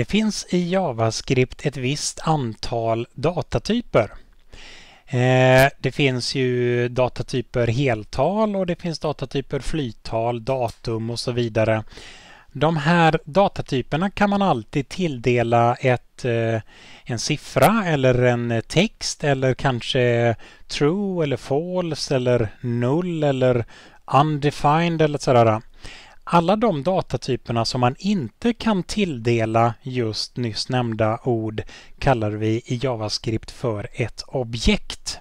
Det finns i JavaScript ett visst antal datatyper. Eh, det finns ju datatyper heltal och det finns datatyper flyttal, datum och så vidare. De här datatyperna kan man alltid tilldela ett, eh, en siffra eller en text eller kanske true eller false eller null eller undefined eller sådär. Alla de datatyperna som man inte kan tilldela just nyss nämnda ord kallar vi i JavaScript för ett objekt.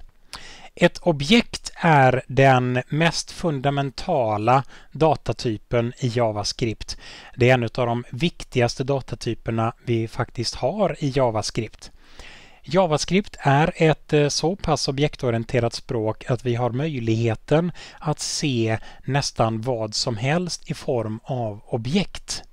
Ett objekt är den mest fundamentala datatypen i JavaScript. Det är en av de viktigaste datatyperna vi faktiskt har i JavaScript. JavaScript är ett eh, så pass objektorienterat språk att vi har möjligheten att se nästan vad som helst i form av objekt.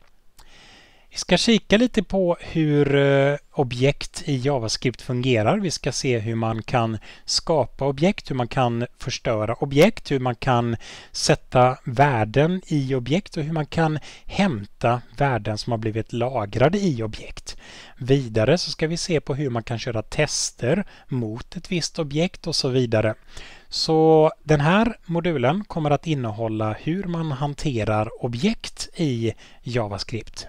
Vi ska kika lite på hur eh, objekt i JavaScript fungerar. Vi ska se hur man kan skapa objekt, hur man kan förstöra objekt, hur man kan sätta värden i objekt och hur man kan hämta värden som har blivit lagrade i objekt. Vidare så ska vi se på hur man kan köra tester mot ett visst objekt och så vidare. Så den här modulen kommer att innehålla hur man hanterar objekt i JavaScript.